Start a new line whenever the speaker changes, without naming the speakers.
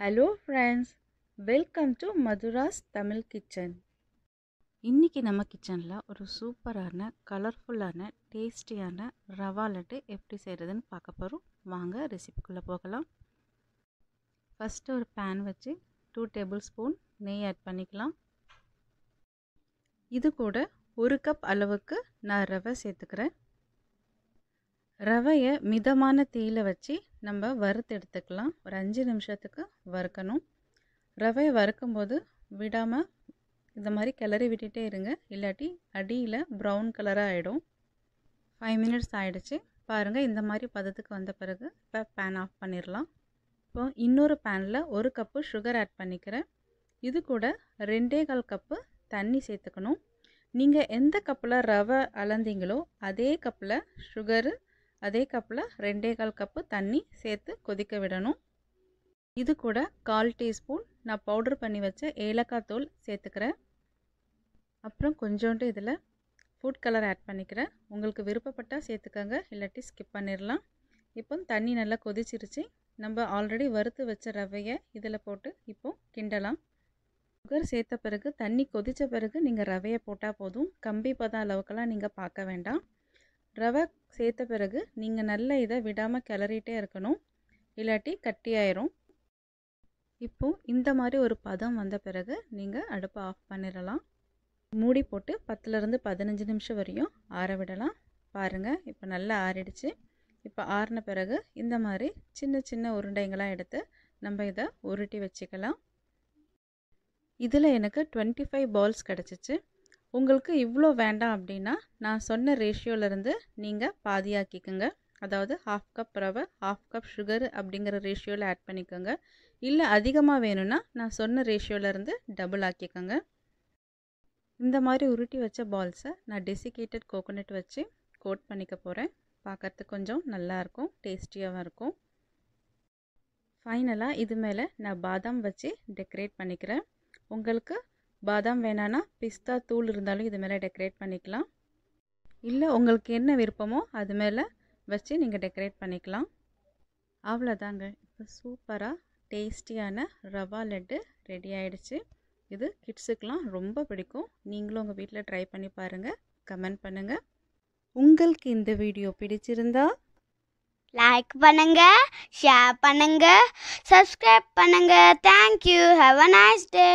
hello friends welcome to Madhuras Tamil kitchen இன்றைக்கி நம்ம கிச்சனில் ஒரு சூப்பரான கலர்ஃபுல்லான டேஸ்டியான ரவா லட்டு எப்படி செய்கிறதுன்னு பார்க்க போகிறோம் வாங்க ரெசிபிக்குள்ளே போகலாம் ஃபஸ்ட்டு ஒரு பேன் வச்சு டூ டேபிள் ஸ்பூன் நெய் ஆட் பண்ணிக்கலாம் இது கூட ஒரு கப் அளவுக்கு நான் ரவை சேர்த்துக்கிறேன் ரவையை மிதமான தீயில் வச்சு நம்ம வறுத்து எடுத்துக்கலாம் ஒரு அஞ்சு நிமிஷத்துக்கு வறுக்கணும் ரவையை வறுக்கும்போது விடாமல் இந்த மாதிரி கிளறி விட்டுட்டே இருங்க இல்லாட்டி அடியில் ப்ரௌன் கலராக ஆகிடும் ஃபைவ் மினிட்ஸ் ஆகிடுச்சு பாருங்கள் இந்த மாதிரி பதத்துக்கு வந்த பிறகு இப்போ பேன் ஆஃப் பண்ணிடலாம் இப்போ இன்னொரு பேனில் ஒரு கப்பு சுகர் ஆட் பண்ணிக்கிறேன் இது கூட ரெண்டே கால் கப்பு தண்ணி சேர்த்துக்கணும் நீங்கள் எந்த கப்பில் ரவை அளந்தீங்களோ அதே கப்பில் சுகரு அதே கப்பில் ரெண்டே கால் கப்பு தண்ணி சேர்த்து கொதிக்க விடணும் இது கூட கால் டீஸ்பூன் நான் பவுடர் பண்ணி வச்ச ஏலக்காய் தூள் சேர்த்துக்கிறேன் அப்புறம் கொஞ்சோண்டு இதில் ஃபுட் கலர் ஆட் பண்ணிக்கிறேன் உங்களுக்கு விருப்பப்பட்டால் சேர்த்துக்கோங்க இல்லாட்டி ஸ்கிப் பண்ணிடலாம் இப்போ தண்ணி நல்லா கொதிச்சிருச்சு நம்ம ஆல்ரெடி வறுத்து வச்ச ரவையை இதில் போட்டு இப்போ கிண்டலாம் சுகர் சேர்த்த பிறகு தண்ணி கொதித்த பிறகு நீங்கள் ரவையை போட்டால் போதும் கம்பி பதம் அளவுக்கெல்லாம் நீங்கள் பார்க்க வேண்டாம் ரவை சேர்த்த பிறகு நீங்கள் நல்ல இதை விடாமல் கிளறிட்டே இருக்கணும் இல்லாட்டி கட்டியாயிரும் இப்போது இந்த மாதிரி ஒரு பதம் வந்த பிறகு நீங்கள் அடுப்பை ஆஃப் பண்ணிடலாம் மூடி போட்டு பத்துலேருந்து பதினஞ்சு நிமிஷம் வரையும் ஆற விடலாம் பாருங்கள் இப்போ நல்லா ஆறிடுச்சு இப்போ ஆறின பிறகு இந்த மாதிரி சின்ன சின்ன உருண்டைங்களாக எடுத்து நம்ம இதை உருட்டி வச்சுக்கலாம் இதில் எனக்கு டுவெண்ட்டி ஃபைவ் பால்ஸ் கிடச்சிச்சு உங்களுக்கு இவ்வளோ வேண்டாம் அப்படின்னா நான் சொன்ன ரேஷியோலேருந்து நீங்கள் பாதியாக்கிக்கோங்க அதாவது ஹாஃப் கப் ரவை ஹாஃப் கப் சுகர் அப்படிங்கிற ரேஷியோவில் ஆட் பண்ணிக்கோங்க இல்லை அதிகமாக வேணும்னா நான் சொன்ன ரேஷியோலேருந்து டபுள் ஆக்கிக்கோங்க இந்த மாதிரி உருட்டி வச்ச பால்ஸை நான் டெசிகேட்டட் கோகோனட் வச்சு கோட் பண்ணிக்க போகிறேன் பார்க்குறதுக்கு கொஞ்சம் நல்லாயிருக்கும் டேஸ்டியாகவும் இருக்கும் ஃபைனலாக இது மேலே நான் பாதாம் வச்சு டெக்கரேட் பண்ணிக்கிறேன் உங்களுக்கு பாதாம் வேணானா பிஸ்தா தூள் இருந்தாலும் இது மேலே டெக்கரேட் பண்ணிக்கலாம் இல்லை உங்களுக்கு என்ன விருப்பமோ அது மேலே வச்சு நீங்கள் டெக்கரேட் பண்ணிக்கலாம் அவ்வளோதாங்க இப்போ சூப்பராக டேஸ்டியான ரவா லட்டு ரெடி ஆகிடுச்சு இது கிட்ஸுக்கெலாம் ரொம்ப பிடிக்கும் நீங்களும் உங்கள் வீட்டில் ட்ரை பண்ணி பாருங்கள் கமெண்ட் பண்ணுங்கள் உங்களுக்கு இந்த வீடியோ பிடிச்சிருந்தா லைக் பண்ணுங்க ஷேர் பண்ணுங்க சப்ஸ்கிரைப் பண்ணுங்க thank you have a nice day